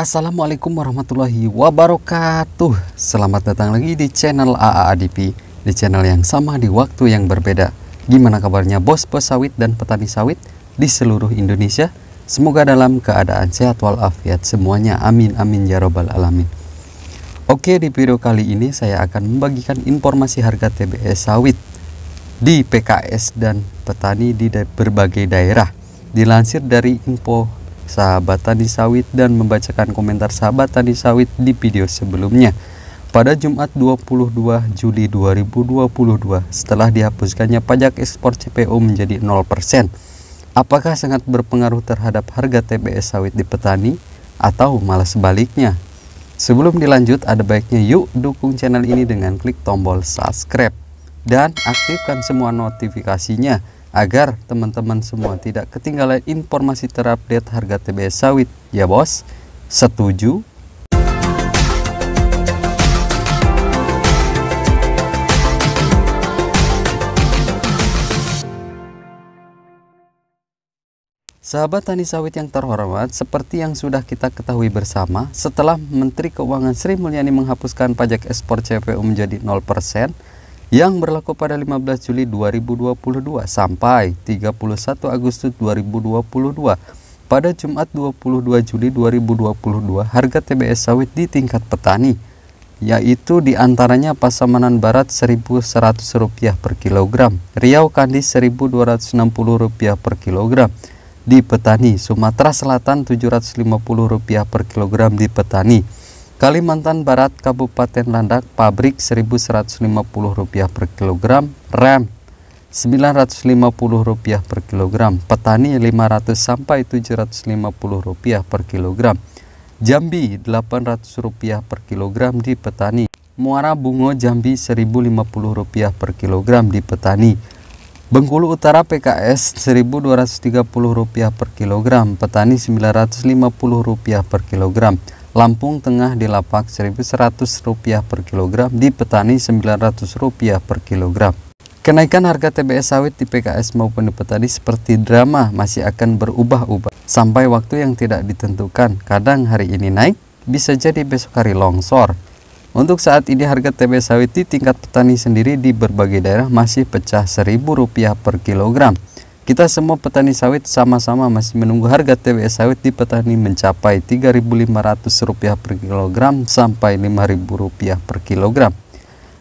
Assalamualaikum warahmatullahi wabarakatuh Selamat datang lagi di channel AAADP Di channel yang sama di waktu yang berbeda Gimana kabarnya bos-bos sawit dan petani sawit di seluruh Indonesia? Semoga dalam keadaan sehat walafiat semuanya Amin amin ya robbal alamin Oke di video kali ini saya akan membagikan informasi harga TBS sawit Di PKS dan petani di berbagai daerah Dilansir dari info sahabat tani sawit dan membacakan komentar sahabat tani sawit di video sebelumnya pada Jumat 22 Juli 2022 setelah dihapuskannya pajak ekspor CPO menjadi 0%. Apakah sangat berpengaruh terhadap harga TBS sawit di petani atau malah sebaliknya? Sebelum dilanjut, ada baiknya yuk dukung channel ini dengan klik tombol subscribe dan aktifkan semua notifikasinya agar teman-teman semua tidak ketinggalan informasi terupdate harga TBS sawit. Ya bos, setuju? Sahabat tani sawit yang terhormat, seperti yang sudah kita ketahui bersama, setelah Menteri Keuangan Sri Mulyani menghapuskan pajak ekspor CPO menjadi 0%, yang berlaku pada 15 Juli 2022 sampai 31 Agustus 2022. Pada Jumat 22 Juli 2022, harga TBS sawit di tingkat petani yaitu di antaranya Pasamanan Barat Rp1.100 per kilogram, Riau Kandi Rp1.260 per kilogram, di petani Sumatera Selatan Rp750 per kilogram di petani, Kalimantan Barat Kabupaten Landak pabrik Rp1.150 per kilogram, rem Rp950 per kilogram, petani 500 sampai Rp750 per kilogram, Jambi Rp800 per kilogram di petani, Muara Bungo Jambi Rp1.050 per kilogram di petani, Bengkulu Utara PKS Rp1.230 per kilogram, petani Rp950 per kilogram, Lampung Tengah di lapak Rp1.100 per kilogram, di petani Rp900 per kilogram. Kenaikan harga TBS sawit di PKS maupun di petani seperti drama masih akan berubah-ubah sampai waktu yang tidak ditentukan. Kadang hari ini naik, bisa jadi besok hari longsor. Untuk saat ini harga TBS sawit di tingkat petani sendiri di berbagai daerah masih pecah Rp1.000 per kilogram. Kita semua petani sawit sama-sama masih menunggu harga TBS sawit di petani mencapai Rp3.500 per kilogram sampai Rp5.000 per kilogram.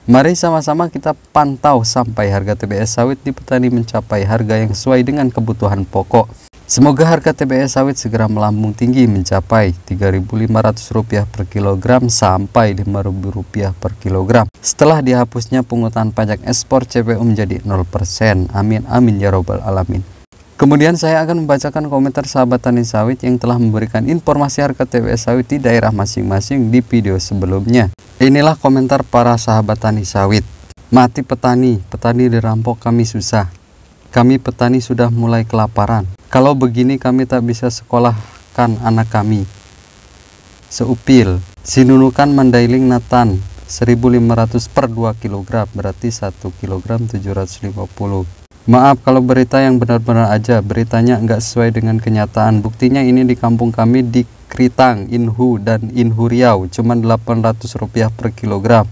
Mari sama-sama kita pantau sampai harga TBS sawit di petani mencapai harga yang sesuai dengan kebutuhan pokok Semoga harga TBS sawit segera melambung tinggi mencapai Rp3.500 per kilogram sampai Rp5.000 per kilogram. Setelah dihapusnya pungutan pajak ekspor CPO menjadi 0%. Amin amin ya robbal alamin. Kemudian saya akan membacakan komentar sahabat tani sawit yang telah memberikan informasi harga TBS sawit di daerah masing-masing di video sebelumnya. Inilah komentar para sahabat tani sawit. Mati petani, petani dirampok kami susah. Kami petani sudah mulai kelaparan. Kalau begini kami tak bisa sekolahkan anak kami. Seupil, sinunukan mandailing natan 1500 per 2 kg berarti 1 kg 750 Maaf kalau berita yang benar-benar aja, beritanya nggak sesuai dengan kenyataan. Buktinya ini di kampung kami di Kritang, Inhu, dan Inhu Riau, cuman 800 rupiah per kilogram.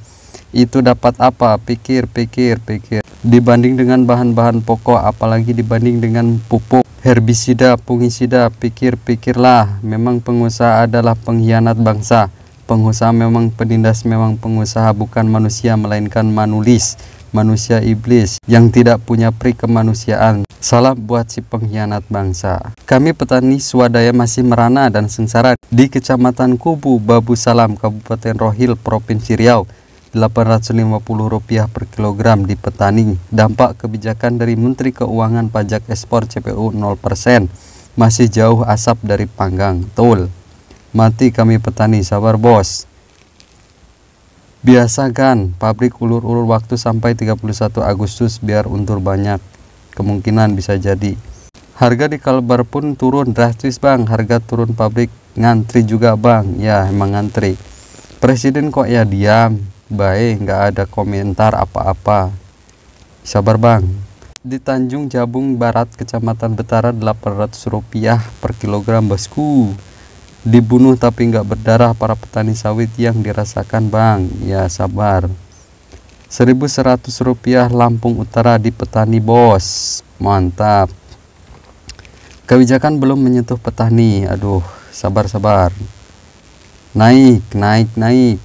Itu dapat apa? Pikir, pikir, pikir dibanding dengan bahan-bahan pokok apalagi dibanding dengan pupuk herbisida fungisida pikir-pikirlah memang pengusaha adalah pengkhianat bangsa pengusaha memang penindas memang pengusaha bukan manusia melainkan manulis manusia iblis yang tidak punya pri kemanusiaan salah buat si pengkhianat bangsa kami petani swadaya masih merana dan sengsara di kecamatan Kubu Babu Salam Kabupaten Rohil Provinsi Riau Rp850 per kilogram di petani. Dampak kebijakan dari Menteri Keuangan Pajak Ekspor CPU 0% masih jauh asap dari panggang. Tul. Mati kami petani, sabar bos. Biasakan pabrik ulur-ulur waktu sampai 31 Agustus biar untur banyak. Kemungkinan bisa jadi. Harga di Kalbar pun turun drastis bang, harga turun pabrik ngantri juga bang. Ya emang ngantri. Presiden kok ya diam, baik nggak ada komentar apa-apa sabar bang di Tanjung Jabung Barat Kecamatan Betara 800 rupiah per kilogram bosku dibunuh tapi nggak berdarah para petani sawit yang dirasakan bang ya sabar 1100 rupiah Lampung Utara di petani bos mantap kebijakan belum menyentuh petani aduh sabar-sabar naik naik naik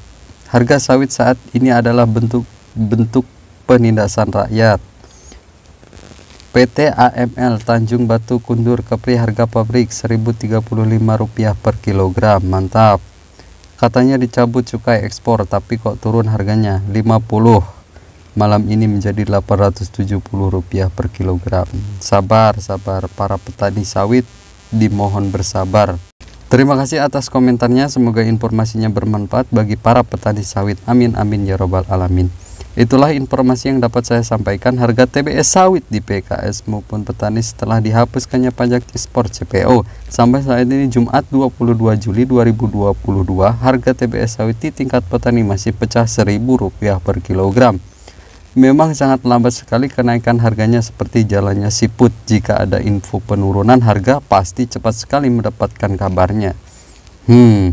Harga sawit saat ini adalah bentuk bentuk penindasan rakyat. PT AML Tanjung Batu Kundur Kepri harga pabrik Rp1.035 per kilogram. Mantap. Katanya dicabut cukai ekspor tapi kok turun harganya 50. Malam ini menjadi Rp870 per kilogram. Sabar, sabar para petani sawit dimohon bersabar. Terima kasih atas komentarnya. Semoga informasinya bermanfaat bagi para petani sawit. Amin amin ya robbal alamin. Itulah informasi yang dapat saya sampaikan. Harga TBS sawit di PKS maupun petani setelah dihapuskannya pajak ekspor CPO. Sampai saat ini Jumat 22 Juli 2022, harga TBS sawit di tingkat petani masih pecah Rp1.000 per kilogram. Memang sangat lambat sekali kenaikan harganya seperti jalannya siput. Jika ada info penurunan harga, pasti cepat sekali mendapatkan kabarnya. Hmm.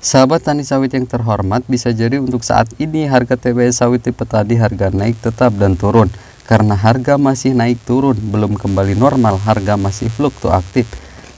Sahabat tani sawit yang terhormat, bisa jadi untuk saat ini harga TBS sawit tipe tadi harga naik tetap dan turun. Karena harga masih naik turun, belum kembali normal, harga masih fluktuatif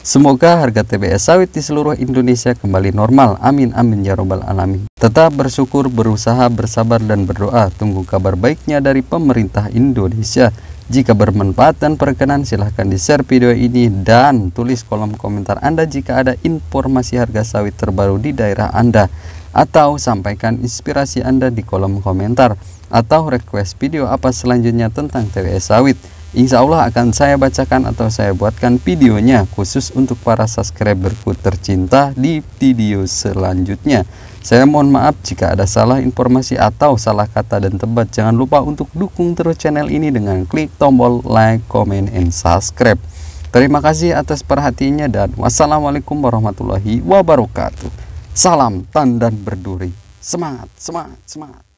Semoga harga TBS sawit di seluruh Indonesia kembali normal. Amin amin ya robbal alamin. Tetap bersyukur, berusaha, bersabar dan berdoa. Tunggu kabar baiknya dari pemerintah Indonesia. Jika bermanfaat dan perkenan silahkan di-share video ini dan tulis kolom komentar Anda jika ada informasi harga sawit terbaru di daerah Anda atau sampaikan inspirasi Anda di kolom komentar atau request video apa selanjutnya tentang TBS sawit. Insya Allah akan saya bacakan atau saya buatkan videonya khusus untuk para subscriberku tercinta di video selanjutnya. Saya mohon maaf jika ada salah informasi atau salah kata dan tebat. Jangan lupa untuk dukung terus channel ini dengan klik tombol like, comment, and subscribe. Terima kasih atas perhatiannya dan wassalamualaikum warahmatullahi wabarakatuh. Salam tandan berduri. Semangat, semangat, semangat.